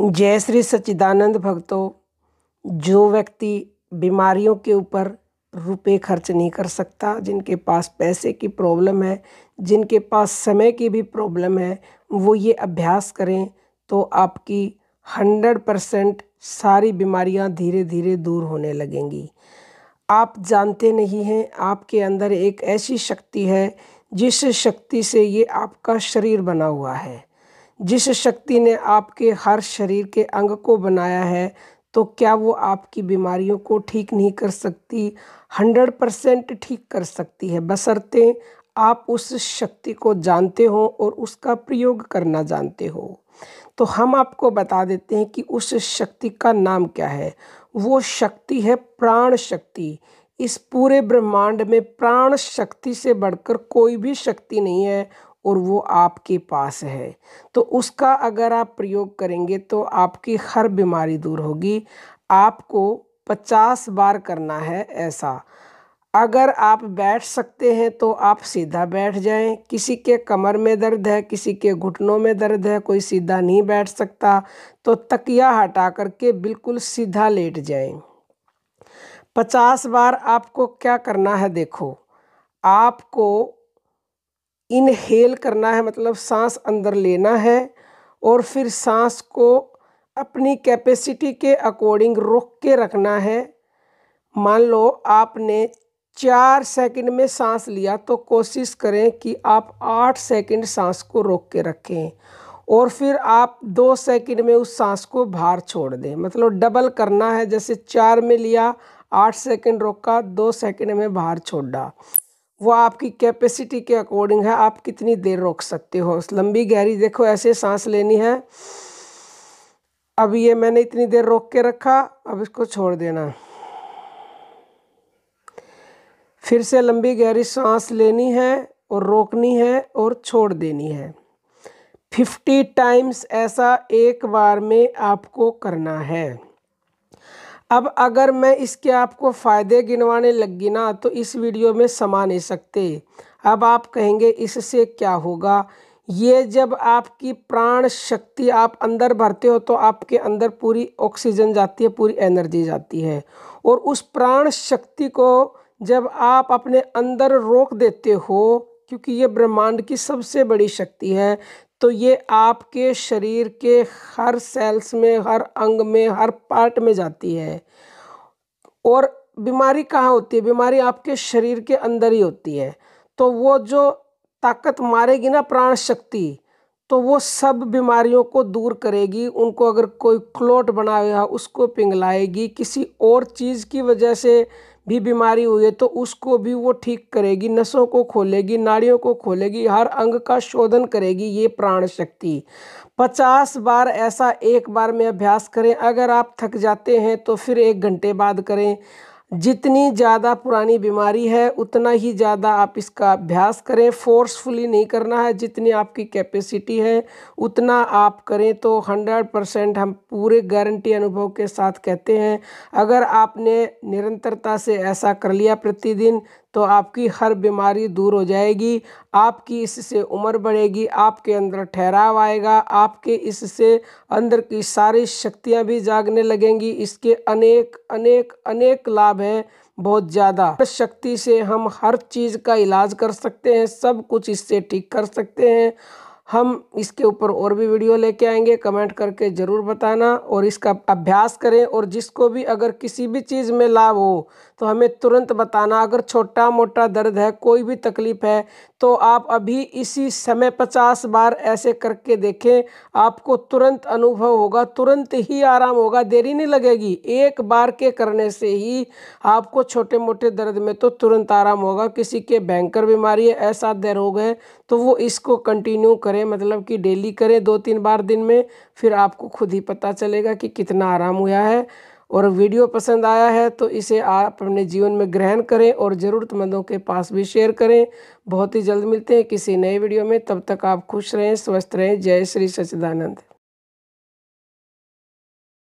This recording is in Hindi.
जय श्री सच्चिदानंद भक्तों जो व्यक्ति बीमारियों के ऊपर रुपए खर्च नहीं कर सकता जिनके पास पैसे की प्रॉब्लम है जिनके पास समय की भी प्रॉब्लम है वो ये अभ्यास करें तो आपकी हंड्रेड परसेंट सारी बीमारियां धीरे धीरे दूर होने लगेंगी आप जानते नहीं हैं आपके अंदर एक ऐसी शक्ति है जिस शक्ति से ये आपका शरीर बना हुआ है जिस शक्ति ने आपके हर शरीर के अंग को बनाया है तो क्या वो आपकी बीमारियों को ठीक नहीं कर सकती हंड्रेड परसेंट ठीक कर सकती है बसरते आप उस शक्ति को जानते हो और उसका प्रयोग करना जानते हो तो हम आपको बता देते हैं कि उस शक्ति का नाम क्या है वो शक्ति है प्राण शक्ति इस पूरे ब्रह्मांड में प्राण शक्ति से बढ़कर कोई भी शक्ति नहीं है और वो आपके पास है तो उसका अगर आप प्रयोग करेंगे तो आपकी हर बीमारी दूर होगी आपको पचास बार करना है ऐसा अगर आप बैठ सकते हैं तो आप सीधा बैठ जाएं किसी के कमर में दर्द है किसी के घुटनों में दर्द है कोई सीधा नहीं बैठ सकता तो तकिया हटा करके बिल्कुल सीधा लेट जाएं पचास बार आपको क्या करना है देखो आपको इनहेल करना है मतलब सांस अंदर लेना है और फिर सांस को अपनी कैपेसिटी के अकॉर्डिंग रोक के रखना है मान लो आपने चार सेकंड में सांस लिया तो कोशिश करें कि आप आठ सेकंड सांस को रोक के रखें और फिर आप दो सेकंड में उस सांस को बाहर छोड़ दें मतलब डबल करना है जैसे चार में लिया आठ सेकंड रोका दो सेकंड में बाहर छोड़ा वो आपकी कैपेसिटी के अकॉर्डिंग है आप कितनी देर रोक सकते हो लंबी गहरी देखो ऐसे सांस लेनी है अब ये मैंने इतनी देर रोक के रखा अब इसको छोड़ देना फिर से लंबी गहरी सांस लेनी है और रोकनी है और छोड़ देनी है फिफ्टी टाइम्स ऐसा एक बार में आपको करना है अब अगर मैं इसके आपको फ़ायदे गिनवाने लगी ना तो इस वीडियो में समा नहीं सकते अब आप कहेंगे इससे क्या होगा ये जब आपकी प्राण शक्ति आप अंदर भरते हो तो आपके अंदर पूरी ऑक्सीजन जाती है पूरी एनर्जी जाती है और उस प्राण शक्ति को जब आप अपने अंदर रोक देते हो क्योंकि ये ब्रह्मांड की सबसे बड़ी शक्ति है तो ये आपके शरीर के हर सेल्स में हर अंग में हर पार्ट में जाती है और बीमारी कहाँ होती है बीमारी आपके शरीर के अंदर ही होती है तो वो जो ताकत मारेगी ना प्राण शक्ति तो वो सब बीमारियों को दूर करेगी उनको अगर कोई क्लोट बना हुआ उसको पिंगलाएगी किसी और चीज़ की वजह से भी बीमारी हुई है तो उसको भी वो ठीक करेगी नसों को खोलेगी नाड़ियों को खोलेगी हर अंग का शोधन करेगी ये प्राण शक्ति पचास बार ऐसा एक बार में अभ्यास करें अगर आप थक जाते हैं तो फिर एक घंटे बाद करें जितनी ज़्यादा पुरानी बीमारी है उतना ही ज़्यादा आप इसका अभ्यास करें फोर्सफुली नहीं करना है जितनी आपकी कैपेसिटी है उतना आप करें तो हंड्रेड परसेंट हम पूरे गारंटी अनुभव के साथ कहते हैं अगर आपने निरंतरता से ऐसा कर लिया प्रतिदिन तो आपकी हर बीमारी दूर हो जाएगी आपकी इससे उम्र बढ़ेगी आपके अंदर ठहराव आएगा आपके इससे अंदर की सारी शक्तियाँ भी जागने लगेंगी इसके अनेक अनेक अनेक लाभ हैं बहुत ज़्यादा शक्ति से हम हर चीज़ का इलाज कर सकते हैं सब कुछ इससे ठीक कर सकते हैं हम इसके ऊपर और भी वीडियो लेके आएंगे कमेंट करके ज़रूर बताना और इसका अभ्यास करें और जिसको भी अगर किसी भी चीज़ में लाभ हो तो हमें तुरंत बताना अगर छोटा मोटा दर्द है कोई भी तकलीफ़ है तो आप अभी इसी समय पचास बार ऐसे करके देखें आपको तुरंत अनुभव होगा तुरंत ही आराम होगा देरी नहीं लगेगी एक बार के करने से ही आपको छोटे मोटे दर्द में तो तुरंत आराम होगा किसी के भयंकर बीमारी है ऐसा दर हो गए तो वो इसको कंटिन्यू करें मतलब कि डेली करें दो तीन बार दिन में फिर आपको खुद ही पता चलेगा कि कितना आराम हुआ है और वीडियो पसंद आया है तो इसे आप अपने जीवन में ग्रहण करें और ज़रूरतमंदों के पास भी शेयर करें बहुत ही जल्द मिलते हैं किसी नए वीडियो में तब तक आप खुश रहें स्वस्थ रहें जय श्री सच्चिदानंद